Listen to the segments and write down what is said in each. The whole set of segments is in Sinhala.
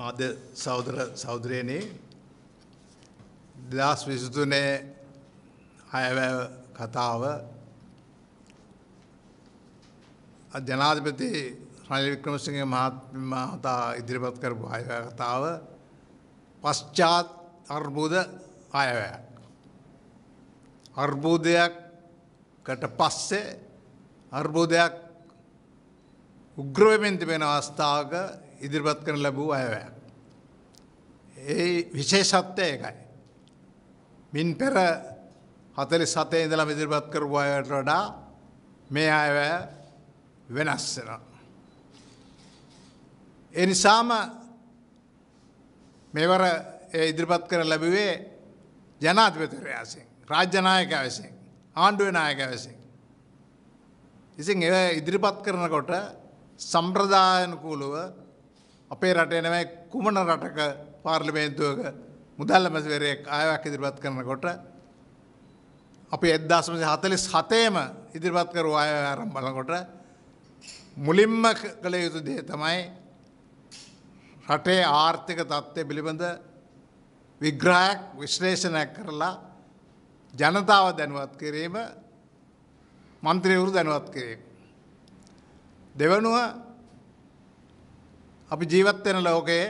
මාධ්‍ය සෞදර සෞදරයනේ දෙදස් විසිතුනේ අයවැව කතාව ජනාධිපති රනිල් වික්‍රමසිංහ මහතා ඉදිරිපත් කරපු අයවැය කතාව පශ්චාත් අර්බුද අයවැයක්. අර්බුදයක්කට පස්සේ අර්බුදයක් උග්‍රවෙමින් තිබෙන අවස්ථාවක ඉදිරිපත් කරන ලැබූ අයවැයක්. ඒ විශේෂත්වය එකයි. මින් පෙර හතලි සතේ ඉඳලා ඉදිරිපත් කරපු අයට වඩා මේ අයවැය වෙනස් වෙනවා. ඒ නිසාම මෙවර ඉදිරිපත් කර ලැබුවේ ජනාධිපතිවරයා විසින්, රාජ්‍ය නායකයා විසින්, ආණ්ඩුවේ නායකයා විසින්. ඉතින් ඒ ඉදිරිපත් කරනකොට සම්ප්‍රදායනුකූලව අපේ රටේ නෙමෙයි කුමන රටක පාර්ලිමේන්තුවක මුදල් ඇමතිවරයෙක් ආයක් ඉදිරිපත් කරනකොට අපි 1947ේම ඉදිරිපත් කරපු ආයවැය ආරම්භ බලනකොට මුලින්ම කළ යුතු දේ තමයි රටේ ආර්ථික තත්ත්වය පිළිබඳ විග්‍රහයක් විශ්ලේෂණයක් කරලා ජනතාව දැනුවත් කිරීම මන්ත්‍රීවරු දැනුවත් කිරීම. දෙවනුව අපි ජීවත් වෙන ලෝකයේ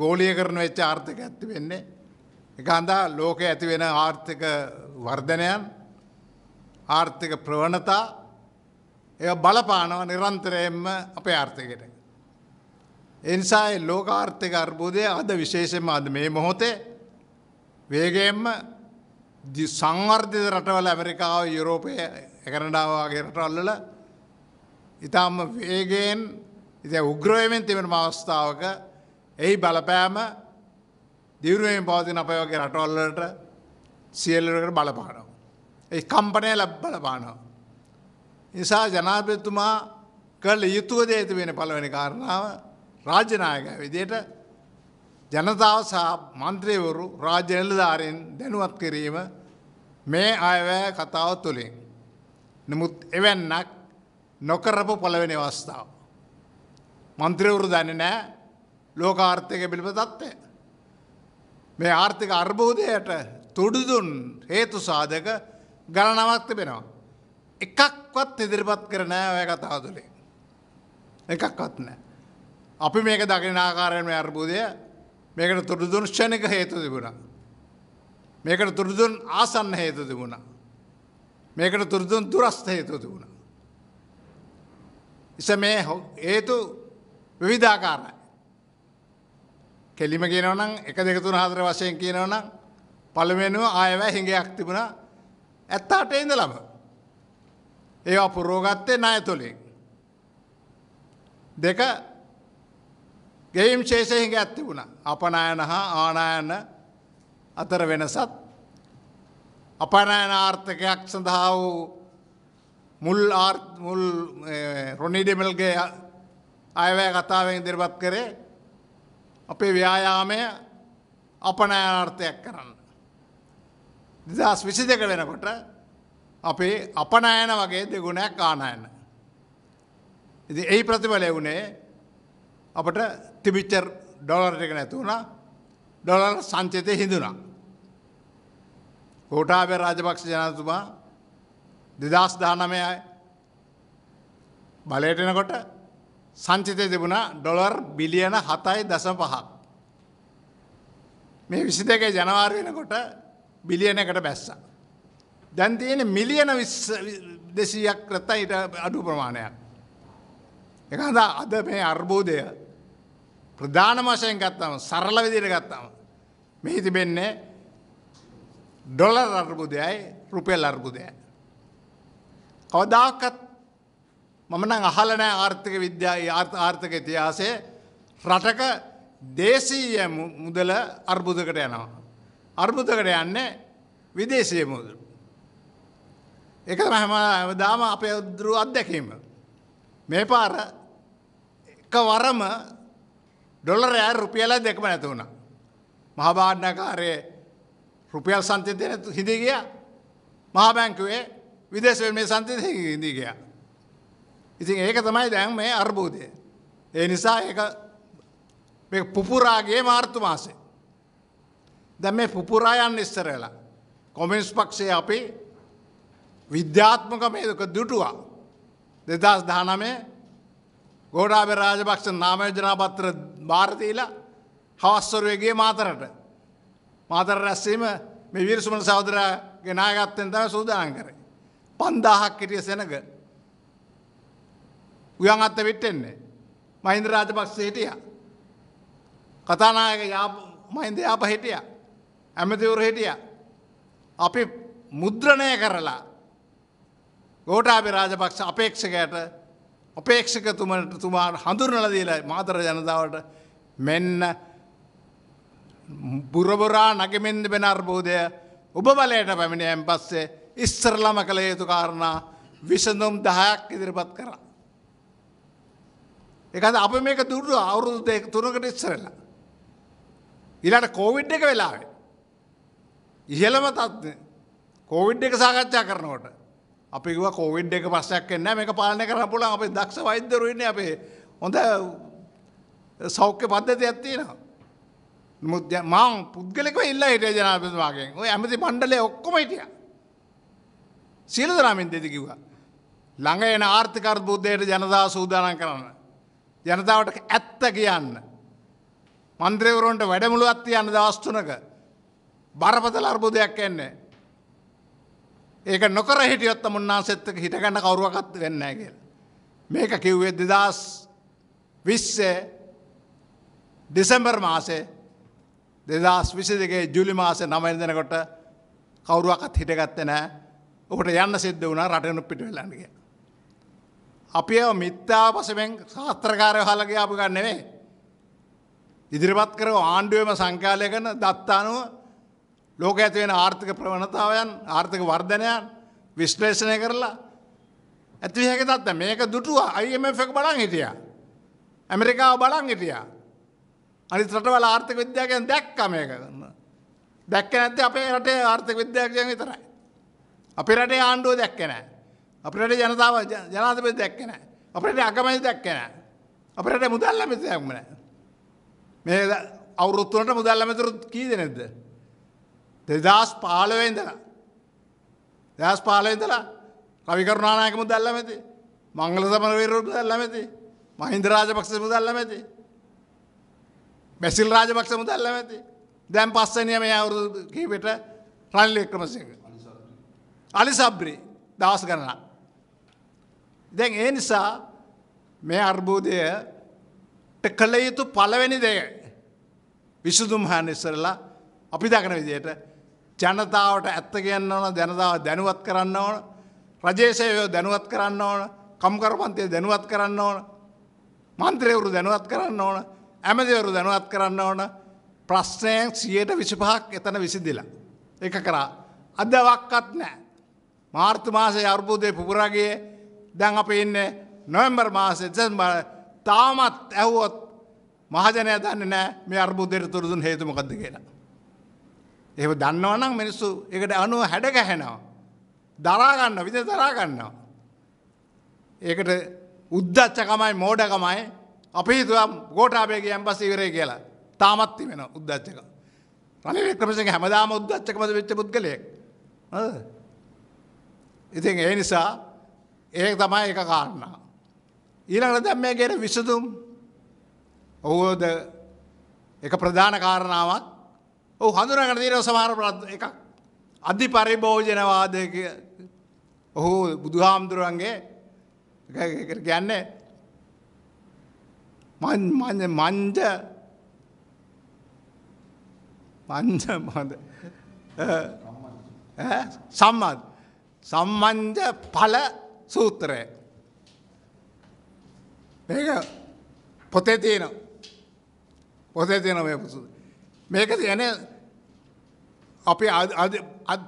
ගෝලීකරණ වෙච්ච ආර්ථික ඇති වෙන්නේ. ඒක අඳා ලෝකයේ ඇති වෙන ආර්ථික වර්ධනයන් ආර්ථික ප්‍රවණතා ඒ බලපානව නිරන්තරයෙන්ම අපේ ආර්ථිකයට. එනිසා ඒ ලෝක ආර්ථික අර්බුදය අද විශේෂයෙන්ම අද මේ මොහොතේ වේගයෙන්ම සංවර්ධිත රටවල ඇමරිකාව යුරෝපය කැනඩාව වගේ රටවල්වල ඉතාම වේගයෙන් ඉති උග්‍රයමෙන් තිබෙන අවස්ථාවක එහි බලපෑම දිවරුවෙන් පවතින අප වගේ රටවල්ලට සියල්ලකට බලපානව. ඒ කම්පනය ලැබ් බලපානව. නිසා ජනාපයතුමා කල් යුතුවද ඇති වෙන පළවෙනි කාරණාව රාජනායක විදියට ජනතාව සහ මන්ත්‍රයවරු රාජ්‍යනිලධාරයෙන් දැනුවත් කිරීම මේ අයවැය කතාව තුළින්. නමුත් එවැන්නක් නොකරපු පොළවෙන අවස්ථාව. මන්ත්‍රවරු දන්න නෑ ලෝක ආර්ථයක පිළිපතත්වය. මේ ආර්ථික අර්බෝධයට තුඩුදුන් හේතු සාධක ගණනවක්ත වෙනවා. එකක්වත් ඉදිරිපත් කරනෑ ඔය කතා තුළේ. එකක්වත් නෑ. අපි මේක දකින ආකාරයම අර්බුදය මේකට තුරදුන් ෂණක හේතු තිබුණා. මේකට තුරදුන් ආසන්න හේතු තිබුණා. මේකට තුරදුන් දුරස්ථ හේතු තිබුණා. ඉස මේ හේතු විවිධාකාරයි. කෙලිම කියනවනම් එක දෙක තුන හතර වශයෙන් කියනවනම් පළවෙනුව ආයවැ හිඟයක් තිබුණා ඇත්ත අටේ ඉඳලම. ඒවා පුරෝගත්තේ ණය තුලින්. දෙක ගෙයිම් ශේෂය හිඟයක් තිබුණා. අපනායන හා ආනායන අතර වෙනසත් අපනායන ආර්ථකයක් සඳහා වූ මුල් ආර් මුල් රොනිඩෙමල්ගේ අයවැය කතාවෙන් ඉදිරිපත් කරේ අපේ ව්‍යායාමය අපනයනාර්ථයක් කරන්න. දෙදස් විසි දෙක වෙනකොට අපේ අපනයන වගේ දෙගුණයක් ආනයන. ඉති ඒ ප්‍රතිඵලය වුණේ අපට තිබිච්චර් ඩොලර් එක නැතුවුණ ඩොලර් සංචතය හිදුනා. කෝටාබේ රාජපක්ෂ ජනතුමා දෙදස් දානමයයි බලයටනකොට සංචිතය තිබුණා ඩොලර් බිලියන හතයි දස පහක්. මේ විසි දෙක ජනවාර් වෙනකොට බිලියනකට බැස්ස. දැන් තියෙන මිලියන දෙසීයක් රත්තයි ඉට අඩු ප්‍රමාණයක්. එක හඳ අද මේ අර්බෝධය ප්‍රධාන වශයෙන් ගත්තම සරල විදියට ගත්තම මෙහි තිබෙන්නේ ඩොලර් අර්බුදයයි රුපියල් අර්බුදයයි. කවදාකත් මම නම් අහල නෑ ආර්ථික විද්‍යා ආර්ථික ඉතිහාසය රටක දේශීය මුදල අර්බුදකට යනවා. අර්බුදකට යන්න විදේශය මුදල්. එක හැම දාම අපේ උද්දරු අත්දැකීම. මේ පාර එක වරම ඩොලරෑ රුපියල දෙකම නැතුවුණ. මහාභාණ්ඩකාරය රුපියල් සන්තිතය හිදිගිය මහාබැංකුවේ විදේශවල් මේ සන්තිතය හිදිගියා. ඉතින් ඒක තමයි දැන් මේ අර්බුදය. ඒ නිසා ඒක මේ පුපුරාගේ මාර්තු මාසේ. දැන් මේ පුපුරා යන්න ඉස්සර වෙලා කොමියුනිස්ට් පක්ෂයේ අපි විද්‍යාත්මක මේක දුටුවා. 2019 ගෝඩාබේ රාජපක්ෂ නාමයෝජනා පත්‍ර බාර දීලා හවස්වරුවේගේ මාතරට මාතර රැස්වීම මේ වීරසුමන සහෝදරයාගේ නායකත්වයෙන් තමයි සූදානම් කරේ. 5000ක් හිටිය සෙනඟ උයන් අත්ත වෙට්ටෙන්නේ. මහින්ද රාජපක්ෂ හිටිය. කතානායක මහින්ද යාප හිටිය. ඇමතිවරු හිටිය. අපි මුද්‍රණය කරලා ගෝටාබි රාජපක්ෂ අපේක්ෂකයට අපේක්ෂකතුමට තුමාට හඳුරනලදීලා මාතර ජනතාවට මෙන්න බුරබුරා නගමෙන්ද වෙන අර්බෝධය ඔබ බලයට පැමිණයම් පස්සේ ඉස්සරලම කළ යුතු කාරණා විසඳුම් දහයක් ඉදිරිපත් කරා. එකද අප මේක දුරදු අවුරුදු දෙක තුනකට ඉස්සරලා. ඉලාට කෝවිඩ් එක වෙලාව. ඉහළම තත්ව කෝවිඩ් එක සාකච්ඡා කරනවට අපිව කෝවිඩ් එක පස්සයක් එන්න මේක පාලනය කරන්න පුළුවන් අපේ දක්ෂ වෛද්‍යවරුන්නේ අපේ හොඳ සෞඛ්‍ය පද්ධතියක් ඇත්තිනවා. මුද මං පුද්ගලෙකව ඉල්ලා හිටිය ජනාපතිතුමාගෙන් ඔය ඇමති මණ්ඩලය ඔක්කොම හිටියා. සියලු දරාමින් දෙති කිව්වා. ළඟ එන ආර්ථික අර්බුදයට ජනතා සූදානම් කරන්න. ජනතාවට ඇත්ත කියන්න. මන්ද්‍රවරුන්ට වැඩමුළුවත් යන්න දවස්තුනක බරපතල අර්බුදයක් එන්නේ. ඒක නොකර හිටියොත් මුන්නාසෙත්තක හිටගන්න කවරුවකත් වෙන්න කියල. මේක කිව්වේ දෙදස් විස්සේ දෙසැම්බර් මාසේ දෙදස් විසි දෙකේ ජුලි මාසේ නමයිදනකොට කවරුවකත් හිටගත්ත නෑ ඔට යන්න සිද්ධ වුණ රටනු පිට වෙලන්ගේ. අපි ඒ මිත්‍යාපසමෙන් ශාස්ත්‍රකාරය හලගේ අප ගන්නවේ. ඉදිරිපත් කර ආණ්ඩුවම සංකාලය කරන දත්තානුව ලෝක ඇතිවෙන ආර්ථික ප්‍රවණතාවයන් ආර්ථික වර්ධනයන් විශ්ලේෂණය කරලා ඇතිවහක දත්ත මේක දුටුව අයිMF එක බලන් හිටිය. ඇමරිකාව බලන් හිටිය. අනි ත්‍රටවල ආර්ථික විද්‍යාකයන් දැක්ක මේක කරන්න. දැක්ක නැත්ති අපේ රටේ ආර්ථික විද්‍යාකයන් විතරයි. අපි රටේ ආණ්ඩුව දැක්කනෑ. අපට ජනතාව ජනාතපය දැක්කෙන. අපට අකමයි දැක්කෙන. අපට මුදල්ල මෙසයක්මන. මේ අවුරුත්තුවනට මුදල්ල මෙතුරුත් කීද නෙද. දෙදස් පාලවෙන්දල. දස් පාලවෙන්දල රවිකරුණනායක මුදල්ල ඇති. මංගල සමන වේරුප දල්ල ඇති. මහින්ද රාජපක්ෂ මුදල්ල ඇති. බැසිල් රාජපක්ෂ මුදල්ල ඇති. දැම් පස්සනය මේ අවුරුදු කීපට රල්ල එක්‍රමසිංහ. අලි සබ්‍රී දවස් ගණනා. දැන් ඒ නිසා මේ අර්බූදයට කළ යුතු පළවෙනි දෙය විසුදුම් හන් ඉස්සරලා අපි දකන විදියට ජනතාවට ඇත්ත කියන්න ඕන ජනතාව දැනුවත් කරන්න ඕන රජේසයෝ දැනුවත් කරන්න ඕන කම්කරපන්තිය දැනුවත් කරන්න ඕන මන්ත්‍රයවරු දැනුවත් කරන්න ඕන ඇමදවරු දැනුවත් කරන්න ඕන ප්‍රශ්නයෙන් සියයට විසිපහක් එතන විසිදිලා. එක කරා. අදවක්කත් නෑ. මාර්තු මාසය අර්බූදය පුපුරගේ දැන් අප ඉන්න නොවම්බර් මාස දෙසම්බර් තාමත් ඇහුවොත් මහජනය දන්න නෑ මේ අර්බුද්ධයට තුරදුන් හේතුමකක්ද කියලා. එහ දන්නවනම් මිනිස්සු එකට අනුව හැඩගැහෙනවා. දරාගන්න විද දරාගන්නවා. ඒකට උද්දච්චකමයි මෝඩකමයි අපි තුම් ගෝටාබේගේ ඇම්පස ඉවරේ කියලා තාමත්ති වෙන උද්දච්චක. රනි වික්‍රමසිංහ හැමදාම උද්දච්චකමද වෙච්ච පුද්ගලයෙක්. ඉතින් ඒ නිසා ඒ තමයි එක කාරණා. ඊළඟට දැන් මේකේට විසඳුම් ඔහුද එක ප්‍රධාන කාරණාවක් ඔහු හඳුනාගෙන තියෙන සමහර එකක් අධි පරිභෝජනවාදය ඔහු බුදුහාමුදුරන්ගේ කියන්නේ මන් මන් මන්ජ මන්ජ මන්ද සම්මත් සම්මන්ජ ඵල සූත්‍රය. මේක පොතේ තියෙන පොතේ තියෙන මේ සූත්‍රය. මේක තියෙන අපි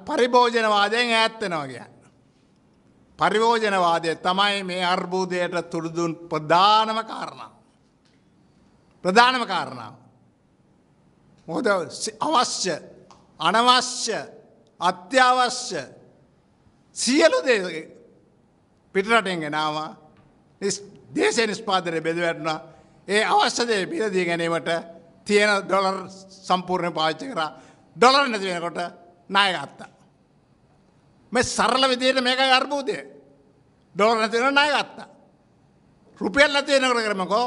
පරිභෝජනවාදයෙන් ඈත් වෙනවා කියන්නේ. පරිභෝජනවාදය තමයි මේ අර්බුදයට තුරුදුන් ප්‍රධානම කාරණා. ප්‍රධානම කාරණාව. මොකද අවශ්‍ය අනවශ්‍ය අත්‍යවශ්‍ය සියලු දේ පිටරටෙන් එනවා දේශය නිස්පාදනය බෙදවැටන ඒ අවශ්‍යදය බිලදී ගැනීමට තියෙන ඩොලර් සම්පූර්ණය පාච්චි කර ඩොලර් නැති වෙනකොට නායගත්තා. මෙ සරල විදියට මේක අර්බූදය ඩොලර් නැතිවෙන නායගත්තා. රුපියල් නැතිවෙනකට කරමකෝ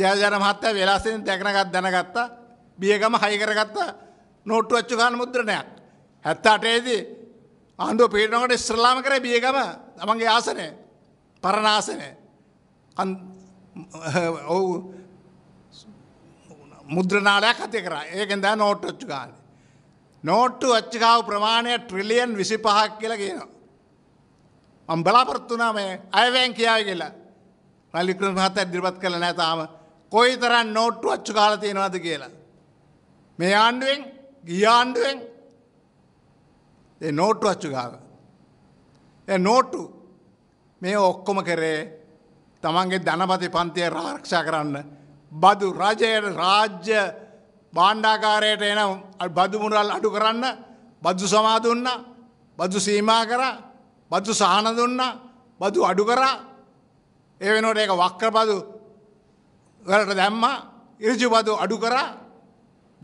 ජයජන මහත්තය වෙලාසින් දැකනගත් දැනගත්තා බියගම හයිකරගත්තා නෝට්ටු අච්චු ගාන මුද්‍රණයක් හැත්තාටේදී ආණ්ඩුව පේනකට ඉස්්‍රලාම කර බියගම තමන්ගේ ආසනය පරණාසනය ඔවු මුද්‍රනාලයක් හතය කර ඒකෙන්ද නෝට් ඔච්චු කාල. නෝට්ටු අච්චිකාව ප්‍රමාණය ට්‍රිලියන් විසි පහක් කියලා කියනවා. මම් බලාපොරත්තුනා මේ අයවැන් කියාව කියලා රලිකරම හත දිරිපත් කළ නෑතාම කොයි තරන් නෝට්ටු අච්චු කාල තියෙනවාද කියලා. මේ ආණ්ඩුවෙන් ගියාණ්ඩුවෙන් ඒ නෝට්ටු අච්චු ගාව. ඒ නෝට්ටු මේ ඔක්කොම කරේ තමන්ගේ ධනපති පන්තිය රාරක්ෂා කරන්න බදු රජයට රාජ්‍ය බාණ්ඩාකාරයට එන බදුමුරල් අඩු කරන්න බදු සමාදුන්න බදු සීමා කර බදු සහන දුන්න බදු අඩු කරා ඒ වෙනට ඒක වක්‍ර බදු වලට දැම්ම ඉරජු බදු අඩු කරා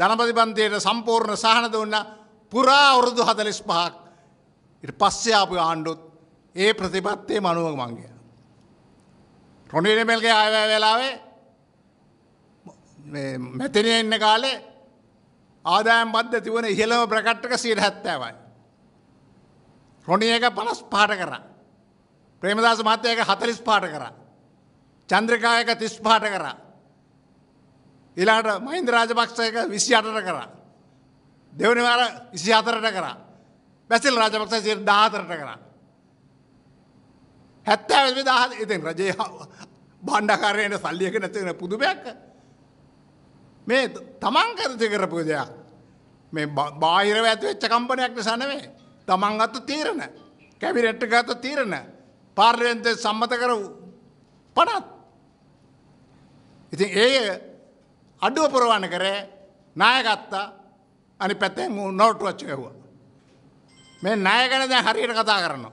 ධනපති පන්තියට සම්පූර්ණ සහන දුන්න පුරා වුරුදු හදලස් පහක් ඉට පස්සේ අප ආණ්ඩුත් ඒ ප්‍රතිපත්තේ මනුව මංගය. රොනිරමල්ගේ අයවැ වෙලාවේ මැතිනය එන්න කාලේ ආදායම් බද්ධ තිවන ඉහළම ප්‍රකට්ටක සීට හැත්තෑවයි. රොණිය එක පලස් පාට කර. ප්‍රේමදාස මත්‍යයක හතලිස් පාට කර. චන්ද්‍රකායක තිස් පාට කර. ඉලාට මහින්ද රාජපක්ෂයක විසි අටට කරා. දෙවනි වාර විසි අතරට කරා. බැසිල් රාජපක්ෂ සිර දාහතරට කරා. හැත්තෑ දහ ඉතින් රජය බණ්ඩකාරයට සල්ලියක නැතිවෙන පුදුමයක් මේ තමන් කරති කරපු දෙයක් මේ බාහිරව ඇති වෙච්ච කම්පනයක් නිසානවේ තමන් අත්තු තීරණ කැබිරට්ට ගත තීරණ පාර්ලිවෙන්තය සම්මත කර වූ පනත් ඉතින් ඒ අඩුව පුරවන්න කරේ නායගත්තා අනි පැත්තෙන් මූ නොට්ටු වච්ච ඇහුව. මේ ණය ගැන දැන් හරියට කතා කරනවා.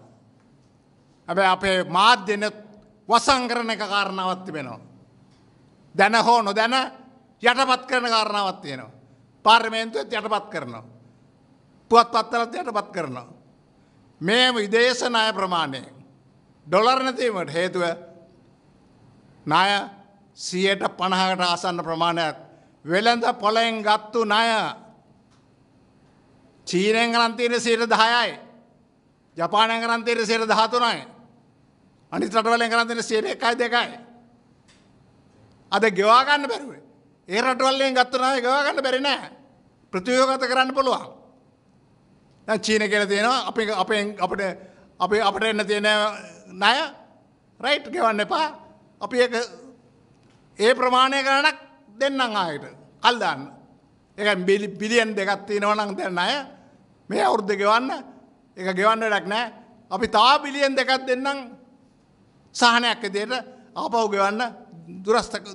හැබැයි අපේ මාධ්‍යන වසන් කරන එක කාරණාවක් තිබෙනවා. දැන හෝ නොදැන යටපත් කරන කාරණාවක් තියෙනවා. පාර්ලිමේන්තුවෙත් යටපත් කරනවා. පුවත්පත්වලත් යටපත් කරනවා. මේ විදේශ ණය ප්‍රමාණය ඩොලර් නැතිවීමට හේතුව ණය 150කට ආසන්න ප්‍රමාණයක් වෙළඳ පොළෙන් ගත්තු ණය චීනයෙන් ගරන්තීන සීට දහයයි ජපානය ගරන්තීර සේර දහතුනයි අනි රටවලෙන් ගරන්තින සේර එකයි දෙකයි අද ගෙවාගන්න බැරුවේ ඒ රටවල්ලෙන් ගත්තුනාව ගවාගන්න බැරිනෑ ප්‍රතියෝගත කරන්න පුළුවන් චීන කෙන තියෙනවා අපි අපේ අපට අපේ අපට එන්න තියෙන නය රයිට් ගෙවන්න එපා අපි ඒ ප්‍රමාණය කරනක් දෙන්නම් ආයට කල්දන්න එක බිලියන් දෙගත් තියෙනවනක් දෙන්න අය මේ අවුරුද්ධ ගෙවන්න එක ගෙවන්න ඩක් නෑ අපි තා බිලියෙන් දෙකත් දෙන්නම් සාහනයක් ඇදයට ආපව් ගෙවන්න දුරස්ථක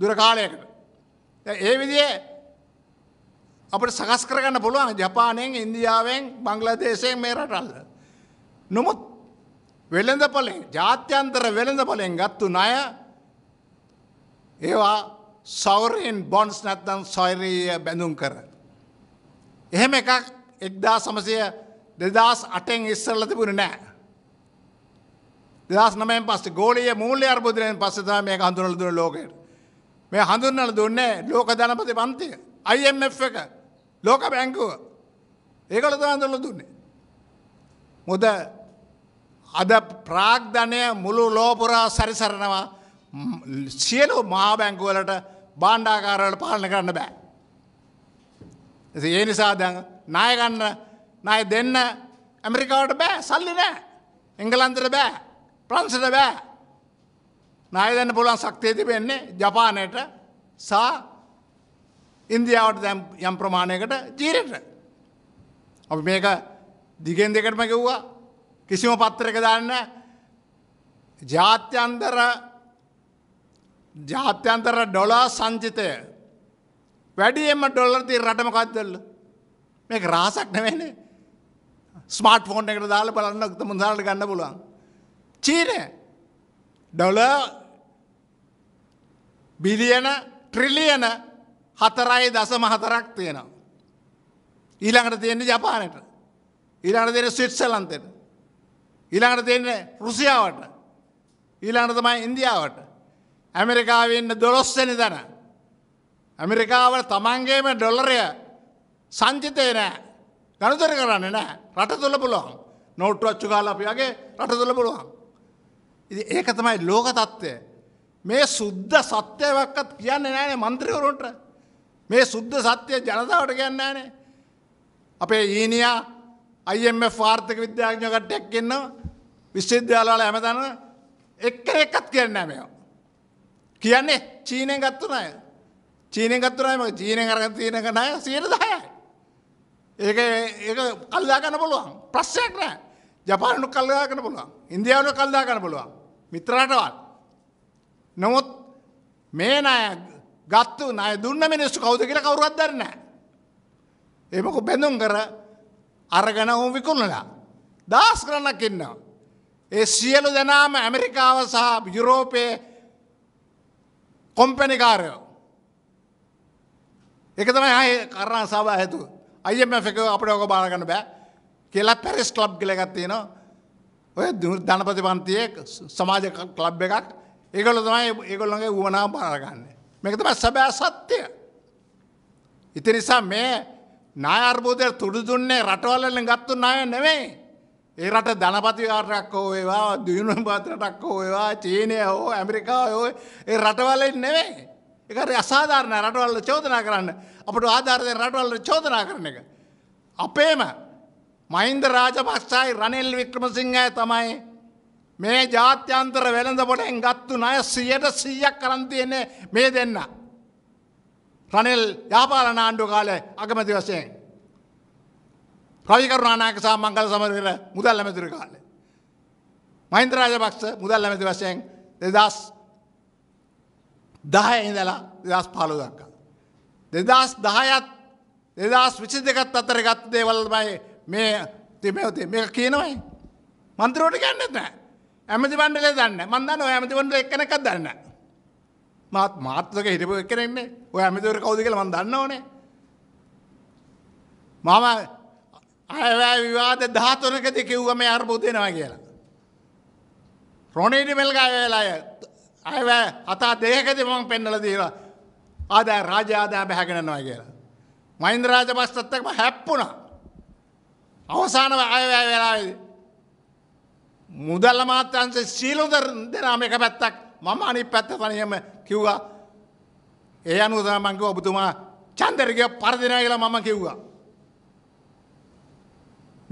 දුරකාලයකට. ඒ විදිේ අපට සකස් කරගන්න පුළුවන් ජපානයෙන් ඉන්දියාවෙන් බංගලදේශයෙන් මේ රටල්ල. නොමුත් වෙළඳ පලේ ජාත්‍යන්තර වෙළඳ පලෙන් ගත්තු නය ඒවා සෞරයෙන් බොන්ස් නැත්තන් සොයිරීය බැඳුම් කරන. එහෙම එකක් එක්දා සමසය දෙදස් අටෙන් ඉස්සරල තිබුණ නෑ. දෙදස් නමෙන් පස්ස ගෝලිය මූල්‍ය අර්බුදරයෙන් පස්සත මේ හඳුනල දුන ලෝකයට මේ හඳුන්නල දුන්නේ ලෝක ජනපති පන්තිය IMF එක ලෝක බැංකුව ඒකළ දහඳුල දුන්නේ. මොද අද ප්‍රාග්ධනය මුළු ලෝපුරා සැරිසරනවා සියලු මහා බැංකුවලට බාණ්ඩාකාරලට පාලන කරන්න බෑ. ඒ නිසා දැන් නායගන්න නය දෙන්න ඇමරිකාවට බෑ සල්ලි නෑ එංගලන්තර බෑ ප්‍රන්සට බෑ නායදන්න පුළන් සක්තියති වෙන්නේ ජපානයට සා ඉන්දියාවට දැම් යම් ප්‍රමාණයකට ජීරට. අපි මේක දිගෙන් දෙකටම කිව්වා කිසිම පත්තරක දන්න ජාත්‍යන්තර ජාත්‍යන්තර ඩොලා සංචිතය වැඩියෙන්ම ඩොල්ලර් තිය රටමකක්දල්ල මේක රාසක් නැවෙන ස්මර්ට් ෆෝන් එකට දාල බලන්න ක්ත මුදරට ගන්න පුලුවන් චීනය ඩොල බිලියන ට්‍රිලියන හතරයි දසම හතරක් තියෙනවා ඊළඟට තියෙන්නේ ජපානයට ඊළඟට තියෙන ස්විට්සලන්තෙට ඊළඟට තියෙන්නේ රුසියාවට ඊළඟට තමයි ඉන්දියාවට ඇමරිකාවෙන්න දොළොස්සනි තැන ඇමෙරිකාවල තමන්ගේම ඩොල්ලරය සංචිතය නෑ ගනුදර කරන්න නෑ රට තුළ පුළුවන් නෝට්ටුවච්චු කාලපියගේ රට තුළ පුළුවන්. ඉති ඒක තමයි ලෝක තත්ත්වය. මේ සුද්ධ සත්‍යයවක්කත් කියන්න නෑනේ මන්ත්‍රයවරුන්ට මේ සුද්ධ සත්‍යය ජනතාවට කියන්න ෑනේ. අපේ ඊනියා අයිම ෆාර්ථක විද්‍යාඥකට එක්කන්න විශ්වවිද්‍යාලාල හැමතන එක්ක එකත් කියන්න මෙෝ. කියන්නේ චීනය ගත්තුනය. චීනෙන් ගත්තුනයි මගේ චීනෙන් අරගෙන තියෙන ණය 110යි. ඒක ඒක කල්දා ගන්න පුළුවන්. ප්‍රශ්නයක් නෑ. ජපානු කල්දා ගන්න පුළුවන්. ඉන්දියානු කල්දා ගන්න පුළුවන්. මිත්‍රාටවත්. නමුත් මේ ණය ගත්තු ණය දුන්න මිනිස්සු කවුද කියලා කවුරුවත් දන්නේ නෑ. ඒ මොකද බැඳුම් කර අරගෙන උන් විකුණලා. දාස් ගණනක් ඉන්නවා. ඒ සියලු දෙනාම ඇමරිකාව සහ යුරෝපයේ කොම්පැනිකාරයෝ එක තමයි ආය කරණ සාව ඇතු. අයිම එක අපට ඕක බාරගන්න බෑ කියලා පැරිස් කලබ් කලගත්තියන ඔය ධනපති පන්තියේ සමාජ කලබ් එකක් ඒකොල තමයි ඒකොල්ලගේ වුවනා බාරගන්න. මෙකතම සැබෑ සත්‍යය. ඉති නිසා මේ නායර්බෝධය තුඩු දුන්නේ රටවල්ලෙන් ගත්තු නාය නෙවෙයි. ඒ රට ධනපතිවාරටක් හෝ ඒවා දියුණු පාතරටක් හෝ ඒවා චීනය හෝ ඇමරිකා හෝ ඒ රටවලෙන් නෙවෙයි. එකර අසාධාරණ රටවල්ල චෝදනා කරන්න අපට ආධාරය රටවල්ල චෝදනා කරන එක. අපේම මහින්ද රාජපක්ෂයි රනිල් වික්‍රමසිංහය තමයි මේ ජාත්‍යන්තර වෙළඳපොටෙන් ගත්තු නය සියයට සීයක් කරන්තියන්නේ මේ දෙන්න. රනිල් ්‍යාපාලන ආණ්ඩු කාලය අගමැති වසයෙන්. ප්‍රවිකරුණනාකසා මංගල සමරවෙර මුදල් ලැමැතුර කාලේ. මහින්ද රාජපක්ෂ මුදල් ලැමැති වසයෙන් දෙදස් දහය ඉඳලා දෙදස් පාලු දක්කා. දෙදස් දහයත් දෙදස් විචි දෙකත් අතර ගත් දේවල්බයි මේ තිබැවතේ මේ කියනවයි. මන්ත්‍රෝට ගන්නත් නෑ ඇමති වන්ඩල දන්න මන්දන්න ඇමති වන්ඩ එකනකක් දන්න. මත් මාත්තක හිටපු එකරෙන්නේ ඔය ඇමතිවර කවුදි කියල මන්දන්න ඕනේ. මම අයවැෑ විවාද ධාතුනකති කිව්ගම අර්බෝධයනවා කියලා. රොණීට මෙල්ගා වෙලාය ඇව අතා දෙකද මං පෙන්නල දීලා ආදෑ රාජාදෑ බැහැගෙනනවා කියලා. මයින්ද රාජ පස්සත්තකම හැප්පුුණ අවසානව අය වෙලා මුදල්ල මාත්‍යන්සේ සීලුදර දෙනාම එක පැත්තක් මම අනි පැත්ත තනියම කිව්වා ඒ අනුදා මංකව ඔබතුමා චන්දරක පරදින කියලා මම කිව්වා.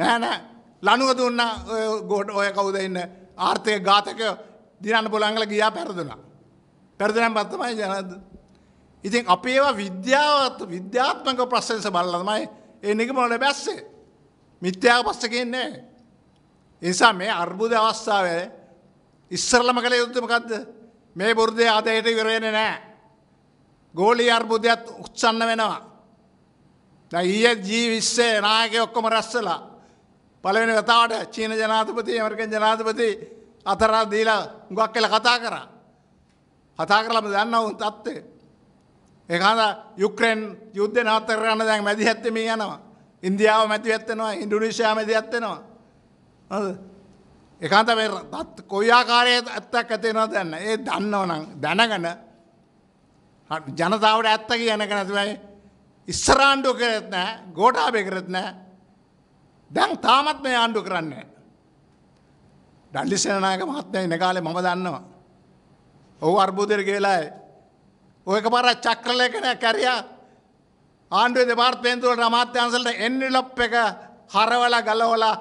නෑනෑ ලනුව දුන්න ගොඩ ඔය කවුද ඉන්න ආර්ථය ගාතකයෝ දිනන්න පොළංගල ගියා පැරදුනා. පැරදිනම් පත්තමයි ජනද. ඉතින් අපේවා විද්‍යාවත් විද්‍යාත්මක ප්‍රශ්නස බල්ලතමයි ඒ නිගමනට බැස්සේ. මිත්‍යාව පස්සකන්නේ. නිසා මේ අර්බුද අවස්ථාව ඉස්සරලම කළ යුත්තමකක්ද මේ බුරුදය අදයට විරෙන නෑ. ගෝලි අර්බුදයක් උත්සන්න වෙනවා. ඊය ජී විස්සේ නායක ඔක්කොම රස්සලා. පළවෙනි වතාවට චීන ජනාධපති ඇමරිකන් ජනාධපති අතරා දීලා හුඟක් කියලා කතා කරා. කතා කරලම දන්නව උන් තත්ත්වය. ඒක හඳ යුක්‍රේන් යුද්ධේ නවත්තර ගන්න දැන් මැදි හැත්තේ මේ යනවා. ඉන්දියාව මැදි හැත්තෙනවා, ඉන්දුනීසියාව මැදි හැත්තෙනවා. හරිද? ඒක හඳ මේ තත් කොයි ආකාරයේ ඇත්තක් ඇති වෙනවද දන්න. ඒ දන්නවනම් දැනගෙන ජනතාවට ඇත්ත කියන එක නැතුවයි ඉස්සර ආණ්ඩුව කරෙත් නැහැ, ගෝඨාභය කරෙත් නැහැ. දැන් තාමත් මේ ආණ්ඩුව කරන්නේ නැහැ. ඩල්ලිසේනනායක මහත්මයා ඉන්න කාලේ මම දන්නවා. ඔහු අර්බුදයට ගිහලා ඔයක පාර චක්‍රලේඛනයක් කැරියා ආණ්ඩුවේ දෙපාර්තමේන්තුව වල අමාත්‍යාංශවලට එන්වෙලොප් එක හරවලා ගලවලා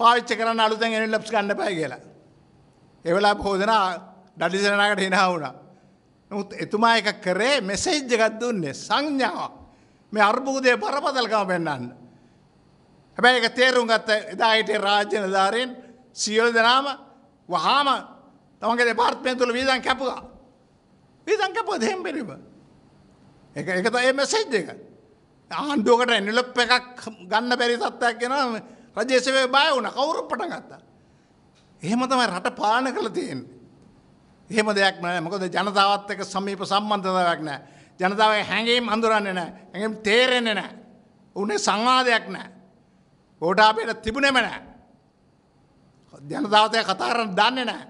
පාවිච්චි කරන්න අලුතෙන් එන්වෙලොප්ස් ගන්න එපා කියලා. ඒ වෙලාවේ බොහෝ දෙනා ඩල්ලිසේනනායකට hina වුණා. නමුත් එතුමා එක කරේ මෙසේජ් එකක් දුන්නේ සංඥාවක්. මේ අර්බුදයේ බරපතලකම පෙන්වන්න. හැබැයි ඒක තේරුම් ගත්ත එදා හිටිය රාජ්‍ය නිලධාරීන් සියලු දෙනාම වහාම තමන්ගේ දෙපාර්ත්මය තුළ වීදන් කැපුවා. වීදන් කැපුව දෙහෙම් පිරිබ. එක එකත ඒ මෙසෙජ් එක. ආණ්ඩුවකට නිලප් එකක් ගන්න බැරි තත්ත්වයක් එනවා රජේසවේ බය වුණ කවුරු පටන් ගත්තා. එහෙම තමයි රට පාලන කරලා තියෙන්නේ. එහෙම දෙයක් නෑ. මොකද ජනතාවත් එක්ක සමීප සම්බන්ධතාවයක් නෑ. ජනතාවගේ හැඟීම් හඳුරන්නේ නෑ. හැඟීම් තේරෙන්නේ නෑ. උනේ සංවාදයක් නෑ. ඕටාපේට තිබුණෙම නෑ. ජනතාවතය කතා කරන්න දන්නේ නෑ.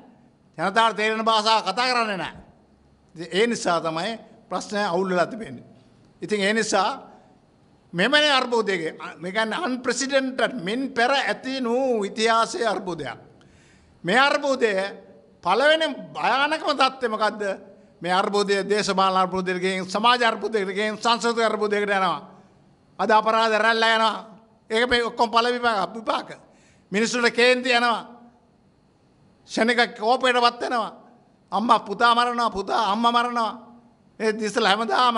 ජනතාවට තේරෙන භාසා කතා කරන්නේ නෑ. ඒ නිසා තමයි ප්‍රශ්නය අවුල්ලලා තිබෙන්නේ. ඉතින් ඒ නිසා මෙමනේ අර්බෝධයගේ මේකන්න අන්ප්‍රසිඩෙන්ටට මින් පෙර ඇති නූ ඉතිහාසය අර්බෝධයක්. මේ අර්බෝධය පලවෙන භයානකම තත්ත්වමකක්ද මේ අර්බෝධය දේශමාල අර්බෝධයකෙන් සමාජ අර්පෝධයකෙන් සංසධ අර්බෝධයකට යනවා. අද අපරාධ රැල්ල යනවා. ඒක මේ ඔක්කොම් පලවිපාක විපාක. මිනිස්සුට කේන්ති යනවා. ෂණක කෝපයට වත්වෙනවා. අම්මා පුතා මරණවා පුතා අම්ම මරණවා. ඒ දිසල හැමදාම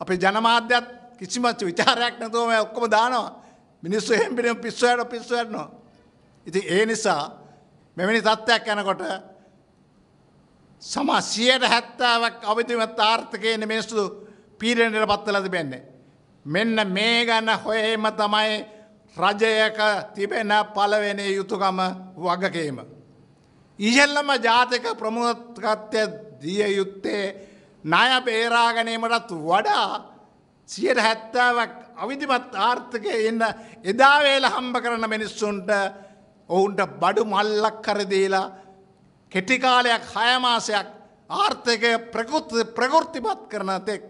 අපේ ජනමාධ්‍යත් කිසිමච්ච විචාරයක් නැතුවම ඔක්කොම දානවා. මිනිස්සු හෙම්පිෙන පිස්සුවයට පිස්සුවරනවා. ඉති ඒ නිසා මෙවැනි තත්ත්වයක් යනකොට සමා සියයට හැත්තාවක් අවිතිමත් ආර්ථකයන මිනිස්සු පීරණයට පත්තලද බෙන්නේ. මෙන්න මේ ගන්න හොයම තමයි රජයක තිබෙන පලවෙෙන යුතුකම වගකීම. ඉහල්ලම ජාතික ප්‍රමුණත්කත්ය දිය යුත්තේ ණය බේරාගැනීමටත් වඩා සියට හැත්තාවක් අවිධිමත් ආර්ථකය එන්න එදාවේල හම්බ කරන මිනිස්සුන්ට ඔවුන්ට බඩු මල්ලක් කරදීලා කෙටිකාලයක් හයමාසයක් ආර්ථකය ප්‍රකෘතිපත් කරන තෙක්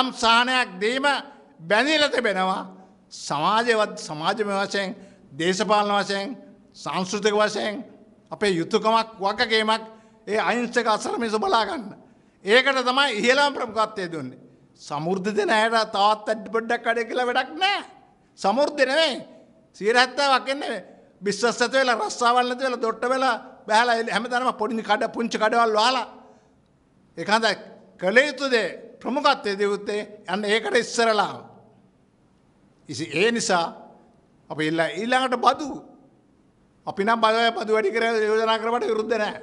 යම් සානයක් දීම බැඳීල තිබෙනවා සමාජවත් සමාජම වශයෙන් දේශපාලන වශයෙන් සංස්ෘතික වශයෙන් අපේ යුතුකමක් වගකීමක් ඒ අයිංසක අසරමිස බලාගන්න. ඒකට තමයි ඉහලාම් ප්‍රමුකත්වය දුන්නේ. සමුෘද්ධ නෑයට තාත් ඇඩ් පොඩ්ඩක් කඩ කියලා වැඩක් නෑ. සමුෘද්ධ නෙවෙයි සීරහත්තා වකන්නේ බිස්සත් වෙලා රස්සාවල්ලද වෙලා දොට්ට වෙලා බැහලා හැමදාම පොඩි කඩ පුංචි කඩවල් වහලා ඒක හඳ කළ යුතුදේ ප්‍රමුඛත්වයේ දෙවුත්තේ යන්න ඒකට ඉස්සරලා. ඉතින් ඒ නිසා අපි ඊළඟට බදු අපි නම් බලය පදු වැඩි කර යෝජනා කරට විරුද්ධ නෑ.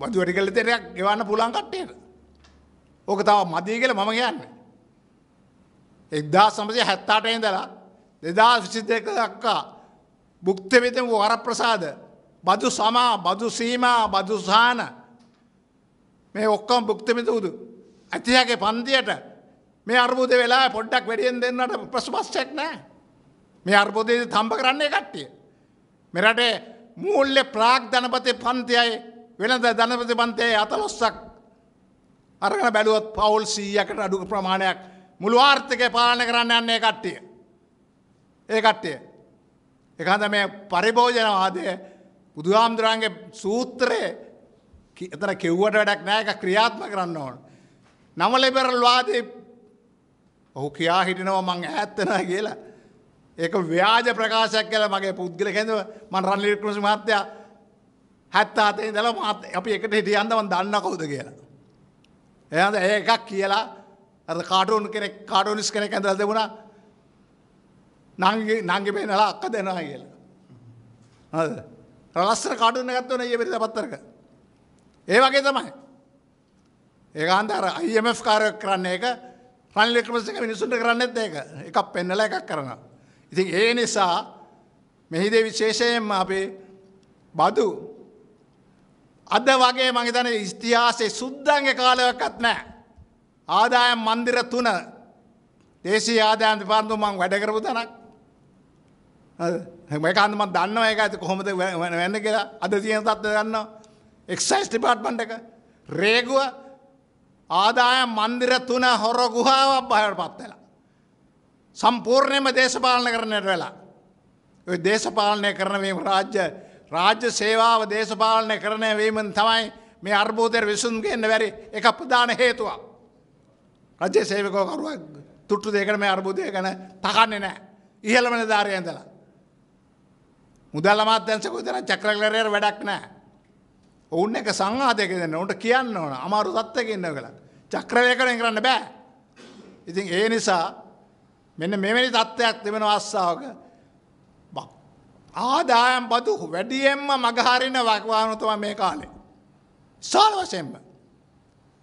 බදු වැඩි කල තෙරයක් ගෙවන්න පුලන් කට්ටේට. ඕක තව මදී කියල මම කියන්න. එක්දා සමසය හැත්තාටයෙන් දලා දෙදා විසිද්ධක දක්කා බුක්තවිතම වූ අර ප්‍රසාද බදු සමා බදු සීමා බදු සාන මේ ඔක්කොම් බුක්තමිත වුදු. ඇතිහගේ පන්තියට මේ අර්බුද වෙලා පොඩ්ඩක් වැඩියෙන් දෙන්නට ප්‍රසු පස්සෙක් නෑ මේ අර්බෝධය තම්ප කරන්නේ කට්ටිය. මෙරටේ මූල්්‍ය ප්‍රාග් ධනපති පන්තියයි වෙනද ධනපති පන්තයේ අතලොස්සක් අරගන බැලුවත් පවුල් සීයකට අඩු ප්‍රමාණයක් මුළු ආර්ථකය පාලන කරන්න යන්නේ කට්ටිය. ඒ කට්ටිය. එකහඳ මේ පරිභෝජනවාදය බුදුහාමුදුරන්ගේ සූත්‍රයේ එතන කිව්වට වැඩක් නෑක ක්‍රියාත්ම කරන්න ඕන. නමලෙබෙරල්වාදී ඔහු කියා හිටිනව මං ඇත්තනා කියලා ඒක ව්‍යාජ ප්‍රකාශයක් කියලා මගේ පුද්ගල කෙඳව මන් රන්ලි වික්‍රමසිංහ මහත්තයා 77 ඉඳලා මහත් අපි එකට හිටියන්ද මන් දන්න කවුද කියලා. එහෙනම් ඒ එකක් කියලා අර කාටුන් කෙනෙක් කාටුනිස් කෙනෙක් ඇඳලා දෙමුණා නංගි නංගි බේනලා අක්ක දෙනවා කියලා. හරිද? ලස්සන කාටුන් එකක් ගත්තොනේ ඊයේ පෙරේදා පත්තරක. ඒ වගේ තමයි. ඒක අන්තර IMF කාර්යයක් කරන්නේ ඒක රන්ලි වික්‍රමසිංහ මිනිසුන්ට කරන්නේත් ඒක. එකක් පෙන්නලා එකක් කරනවා. ඉතින් ඒ නිසා මෙහිදේ විශේෂයෙන්ම අපේ බදු අද වගේ මගේතන ස්තිහාසේ සුද්දන්ගේ කාලයක්කත් නෑ. ආදායම් මන්දිර තුන දේශී ආදායන්ති පාන්තු මං වැඩකරපු තනක් මේකන්ම දන්න ඒක ඇති කොහොමද වෙන්න කියලා අද තියෙන තත්ව දන්න එක්සයිස් ටිපාට්මන්ට එක රේගුව ආදායම් මන්දිර තුන හොර ගුහාවක් බහට පත්වෙලා. සම්පූර්ණයම දේශපාලන කරනයට වෙලා. දේශපාලනය කරනවීම රාජ්‍ය රාජ්‍ය සේවාව දේශපාලනය කරනය වීමන් තමයි මේ අර්බෝධය විසුන්ගන්න වැරි එක ප්‍රධාන හේතුවක්. රජය සේවකෝකරුව තුට්ටු දෙකන මේ අර්බුදය ගැන තකන්නේ නෑ ඉහළමන ධාරයඇඳලා. මුදල්ලමත් දැන්සකුතන චක්‍රලරයට වැඩක් නෑ. ඔවුන් එක සංහාතයක දෙන්න ඔට කියන්න ඕන අමාරු සත්තක ඉන්න කළ චක්‍රවය කරෙන් කරන්න බෑ. ඉතින් ඒ නිසා මෙන්න මෙවැනි තත්ත්වයක් තිබෙන අස්සාාවක ආදායම් පතු වැඩියෙන්ම මගහරින වක්වානුතුම මේ කාලේ. සාල් වශයෙන්ම.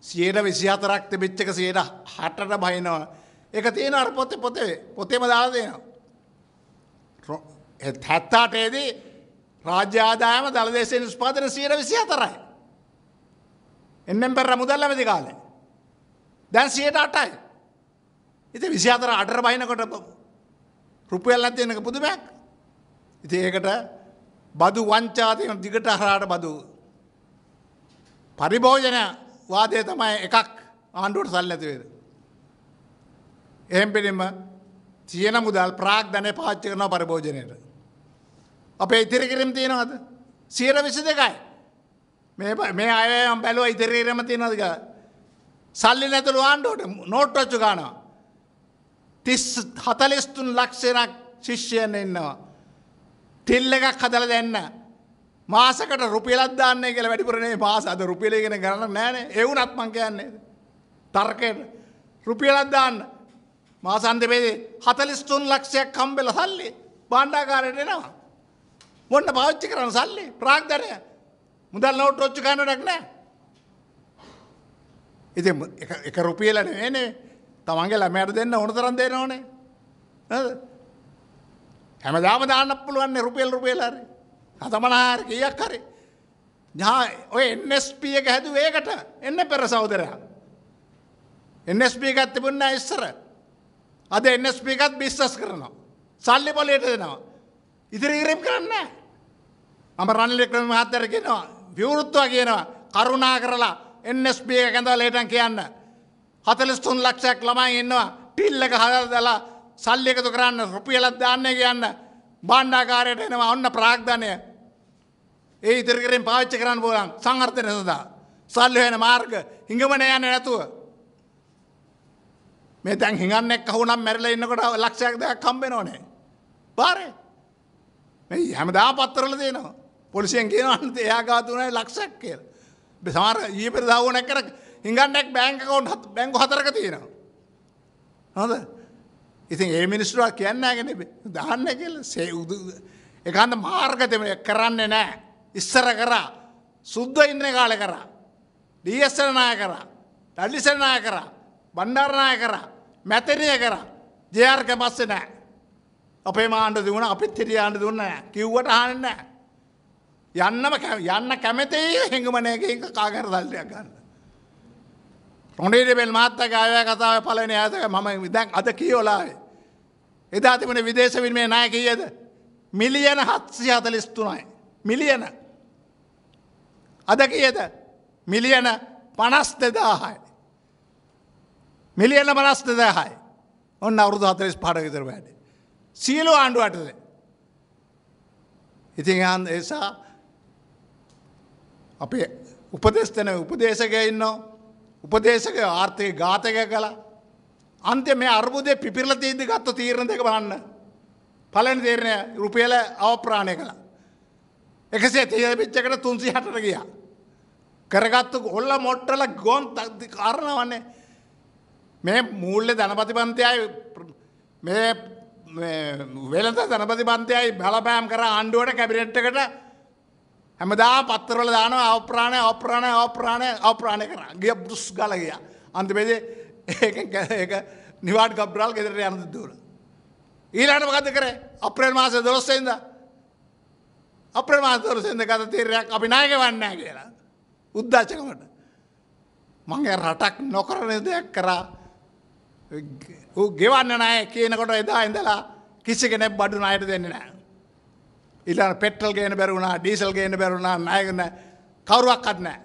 සියයට විසිහතරක් තිබිච්චක සියට හටට බහිනවා. එක තියෙන අර පොත පොතේ පොතේම දාලා දෙනවා. හැත්තාටේදී රාජ්‍ය ආදායම දළදේශයෙන් නිෂ්පාදන සියයට විසි හතරයි. එන්නම් පෙර මුදල්ලමැති කාලේ. දැන් සියයට අටයි. ඉති විසි අතර අටර බහිනකොට රුපියල් ඇතියනක පුදුමයක් ඉති ඒකට බදු වංචාතිය දිගට හරාට බදු. පරිභෝජන වාදය තමයි එකක් ආණ්ඩුවට සල් ඇතිවේද. එහෙම පිළිම තියෙන මුදල් ප්‍රාග්ධනය පාච්චි කරන පරිභෝජනයට. අපේ ඉතිරිකිරම් තියෙනවද සීර විසි දෙකයි. මේ අයම් බැලුව ඉතිරීරම තියෙනදක සල්ලි නැතුළ ආණ්ඩුවට නෝට්ටච්චු ගානවා. තිස් හතලෙස්තුන් ලක්ෂයක් ශිෂ්‍යයන එන්නවා. ටිල්ල එකක් හදල දෙන්න. මාසකට රුපියලදදාන්නේ කියල වැඩිපුරනේ පාස අද රුපියලගෙන කරන්න නෑන එවුනත් මං කියන්නේ. තර්කයට රුපියලදදාන්න මාසන්දපේදේ හතලිස්තුන් ලක්ෂයක් කම්බෙල සල්ලි බණ්ඩාකාරයට එනවා. මොන්න පාච්චි කරන සල්ලි ප්‍රාග්ධරය මුදල් නොට ොච්චි කන්නටක් නෑ. ඉති එක රුපියලන වනේ තමන්ගේ ළමයට දෙන්න ඕන තරම් දෙනවනේ. නේද? හැමදාම දාන්න පුළුවන් නේ රුපියල් රුපියල් හරි. 75000 කීයක් හරි. ඥා ඔය NSP එක හැදුවේ ඒකට එන්න පෙර සහෝදරයා. NSP එකත් තිබුණ නැහැ ඉස්සර. අද NSP එකත් බිස්නස් කරනවා. සල්ලි පොලයට දෙනවා. ඉදිරි ඉරිම් කරන්නේ නැහැ. අම රනිල් වික්‍රම මහත්තයාට කියනවා විවෘත්තුවා කියනවා කරුණා කරලා NSP එක කැඳවලා ලේටන් කියන්න. හතලස්තුන් ලක්ෂයක් ළමයි එන්නවා ටිල්ලක හදලා සල්ලි එකතු කරන්න රුපියලක් දාන්න කියන්න බණ්ඩාකාරයට එනවා ඔන්න ප්‍රාග්ධනය. ඒ ඉදිරිකරෙන් පාවිච්චි කරන්න පුළුවන් සංවර්ධනය සඳහා. සල්ලි වෙන මාර්ග හිඟමන යන්නේ නැතුව. මේ දැන් හිඟන්නේක් කවුනම් මැරිලා ඉන්නකොට ලක්ෂයක් දෙකක් හම්බෙනෝනේ. බාරේ. මේ හැමදාම පත්තරවල දෙනවා. පොලිසියෙන් කියනවා එයා ගාව දුන්නේ ලක්ෂයක් කියලා. සමහර ඊයේ පෙරදා වුණා කරක් හිඟන්නක් බෑංකකවුන්් බැංගු හතරක තියෙනවා. හොද ඉතින් ඒ මිනිස්ටුවා කියන්නගෙන දහන්න කියල සේ උදු එකන්ද මාර්ගතම කරන්න නෑ ඉස්සර කරා සුද්ධ ඉන්න කාල කරා. ඩීස්සරනාය කරා ටඩිසනාය කරා බණ්ඩරණය කරා මැතරිය කරා ජයාර්ක පස්සෙ නෑ. අපේ මාණ්ඩ දුවන අපිත් හිටිය ආණ්ඩ දුන්න කිව්වට අහන්න යන්නම යන්න කැමැතේ හෙඟමනයකින් කාගර දල්ටයක් ගන්න. රොඩිඩිබෙල් මාත්තක අය කතාව පලන ඇතක මම දැන් අද කියෝලාවේ. එදා තිබන විදේශවින්මේ නාය කියද. මිලියන හත්සි හතලිස්තුනයි. මිලියන අද කියද මිලියන පනස් දෙදාහයි. මිලියන පනස් දෙදාහයි ඔන්න අවුරුදු හතලෙස් පාඩගතර වැඩ. සියලු ආණ්ඩු අටද. ඉතින් එසා අපේ උපදෙස්තන උපදේශක ඉන්නවා උපදේශක ආර්ථය ඝාතක කලා අන්ත්‍ය මේ අර්බුදය පිපිරල තීද ගත්ත තීරණ දෙක බලන්න. පලන තීරණය රුපියල අවප්‍රාණය කළ. එකසේ තිය පිච්චකට තුන්සි හටට ගිය. කරගත්තු ඔල්ල මොට්ටල ගොන් තදි කාරණ වන්නේ. මේ මූල්ල ධනපතිබන්තයයි මේ වෙළඳ ධනපති බන්තයයි බලපෑම් කර ආණ්ඩුවට කැබිනට්ටකට හැමදා පත්තරවල දාන අවප්‍රාණය අවප්‍රාණය අවප්‍රාණය අවප්‍රාණය කරන ගිය බෘෂ් ගල ගියා අන්තිමේදී ඒකෙන් ඒක නිවාඩ් ගබ්‍රාල් ගෙදරට යන දුර ඊළඟට මොකද කරේ අප්‍රේල් මාසේ 12 වෙනිදා අප්‍රේල් මාසේ 12 වෙනිදා ගත තීරයක් අපි නායක වෙන්නේ නැහැ කියලා උද්දාචකමට මං රටක් නොකරන දෙයක් කරා ඌ ගෙවන්න නැහැ කියනකොට එදා ඉඳලා කිසි කෙනෙක් බඩු ණයට දෙන්නේ නැහැ ඉල්ලන පෙට්‍රල් ගේන බැරුණා ඩීසල් ගේන බැරුණා නායගන කවරුවක්වත් නෑ.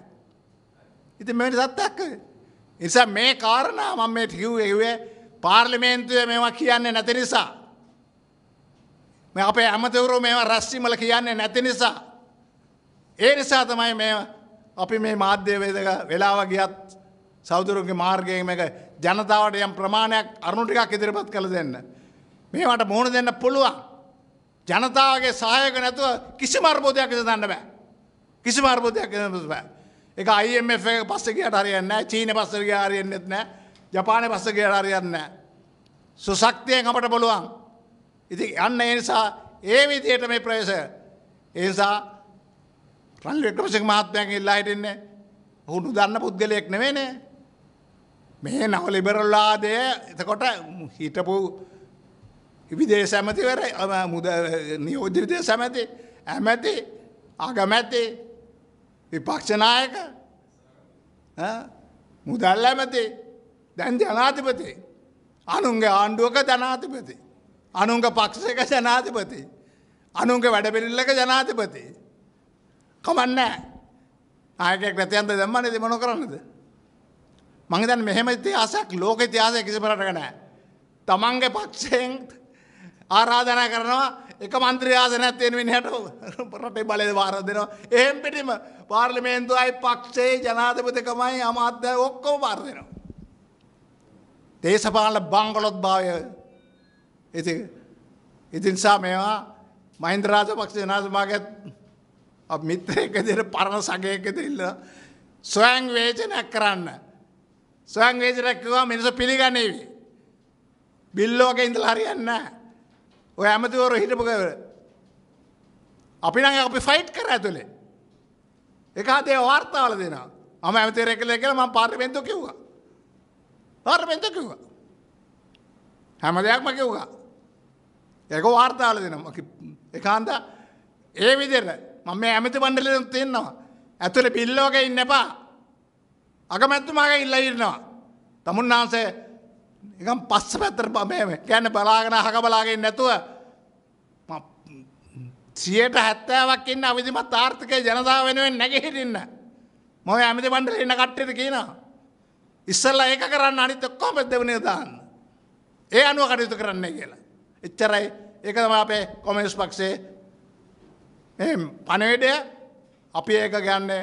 ඉති මෙනි සත්තක් නිසා මේ කාරණා මම මේ ටිව් එවේ පාර්ලිමේන්තුවය මෙවා කියන්නේ නැති නිසා. මේ අපේ ඇමතවරු මේවා රස්්චිමල කියන්නේ නැති නිසා. ඒ නිසා තමයි මේ අපි මේ මාධ්‍යවේදක වෙලාව ගියත් සෞදුරුගේ මාර්ගයෙන් එක ජනතාවට යම් ප්‍රමාණයක් අරුණුටිකක් ඉදිරිපත් කළ දෙන්න. මේවට මුහුණ දෙන්න පුළුවන්. ජනතාවගේ සහයක නැතුව කිසි මර්බෝධයක් දන්න බෑ. කිසි මර්බෝධයක් බෑ. එක අයිF පස්සකයට හරියන්න චීන පස්සරගේ හරියෙන්න්නෙත් නෑ ජපාන පස්සගේ හරියන්න. සුසක්තියෙන් අපට බොලුවන්. ඉති අන්න එනිසා ඒ විදියට මේ ප්‍රවේශ. ඒසා රන් වික්‍රමසිංහ මහත්මයන් ඉල්ලා හිටින්නේ හුණු දන්න පුද්ගලයෙක් නෙවෙයිනේ. මේ නව ලිබරල්ලාදය එතකොට හිටපු විදේශ ඇමතිවර මුද නියෝජිත සැමැති ඇමැති අගමැති විපක්ෂනායක මුදල් ඇමති දැන් ජනාතිපති අනුන්ගේ ආණ්ඩුවක ජනාතිපති අනුන්ග පක්ෂක ජනාතිපති අනුන්ග වැඩපිළිල්ලක ජනාතිපති කමන්නෑ ආයකෙක් නැතියන්ද දෙම්මන දෙමන කරන්නද මං දැන් මෙහෙම ඉතිහාසයක් ලෝක ඉතිහාසය කිසිම රටක නෑ තමන්ගේ පක්ෂයෙන් ආරාධනා කරනවා එක මන්ත්‍රයාසනයක් තියෙන විනිහට රටේ බලය වාර දෙනවා. එහෙම් පිටිම පාර්ලිමේන්තුවයි පක්ෂයේ ජනාධිපතිකමයි අමාත්‍ය ඔක්කොම වාර දෙනවා. දේශපාලන බංගලොත් භාවය ඉති ඉතින් සා මේවා මහින්ද රාජපක්ෂ ජනාධිපතිතුමාගේ අප මිත්‍රයෙක් විදිහට පරණ සගයෙක් විදිහට ස්වයං වේචනයක් කරන්න. ස්වයං වේචනයක් කළා මිනිස්සු පිළිගන්නේ. බිල්ලෝකේ ඉඳලා හරියන්නේ නැහැ. ඔය ඇමතිවරු හිටපුකව අපි නම් අපි ෆයිට් කර ඇතුළේ එක හදේ වාර්තාවල දෙනවා මම ඇමතිවරයෙක් කියලා කියලා මම පාර්ලිමේන්තුව කිව්වා පාර්ලිමේන්තුව කිව්වා හැම දෙයක්ම කිව්වා ඒක වාර්තාවල දෙනවා ඒකාන්ත ඒ විදිහට මම මේ ඇමති මණ්ඩලෙම තියෙනවා ඇතුළේ බිල්ලෝගේ ඉන්න එපා අගමැතිතුමාගේ ඉල්ලා ඉන්නවා තමුන්නාන්සේ එකම් පස්ස පැත්තර බම ගැන බලාගෙන හක බලාගෙන් නැතුව සියට හැත්තෑවක් ඉන්න අවිධමත් ආර්ථකය ජනතාව වෙනුවෙන් නැගහිටන්න. මොහ ඇමති බණ්ඩල එන්න කට්ටෙද කියනවා. ඉස්සල්ල ඒක කරන්න අනිත ඔක්කෝ පැදවනේ දාන්න. ඒ අනුව කටයුතු කරන්නේ කියලා. එච්චරයි ඒකතම අපේ කොමෙන්ස් පක්ෂේ පනවිඩය අපි ඒක ගැන්නේ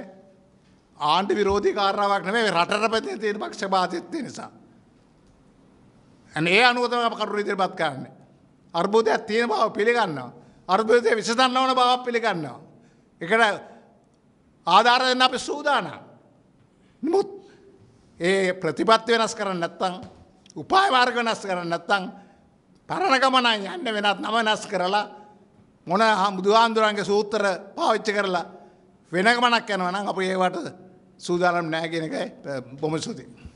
ආණ්ඩි විරෝධී කාරණාවක් නෙමේ රටට පැති තීර පක්ෂ භාතිත්වය නිසා. ඒ අනුවතම අප කරු ඉදිරිපත් කරන්නේ. අර්බුදයක් තියෙන බව පිළිගන්නවා. අර්බුදය විසඳන්න ඕන බව පිළිගන්නවා. එකට ආධාර දෙන්න අපි සූදානම්. නමුත් ඒ ප්‍රතිපත්ති වෙනස් කරන්න නැත්තම් උපාය මාර්ග වෙනස් කරන්න නැත්තම් පරණ ගමනක් යන්න වෙනත් නම වෙනස් කරලා මොන බුදුහාමුදුරන්ගේ සූත්‍ර පාවිච්චි කරලා වෙන ගමනක් යනවා නම් අපි ඒවට සූදානම් නැහැ කියන එකයි බොහොම ස්තුතියි.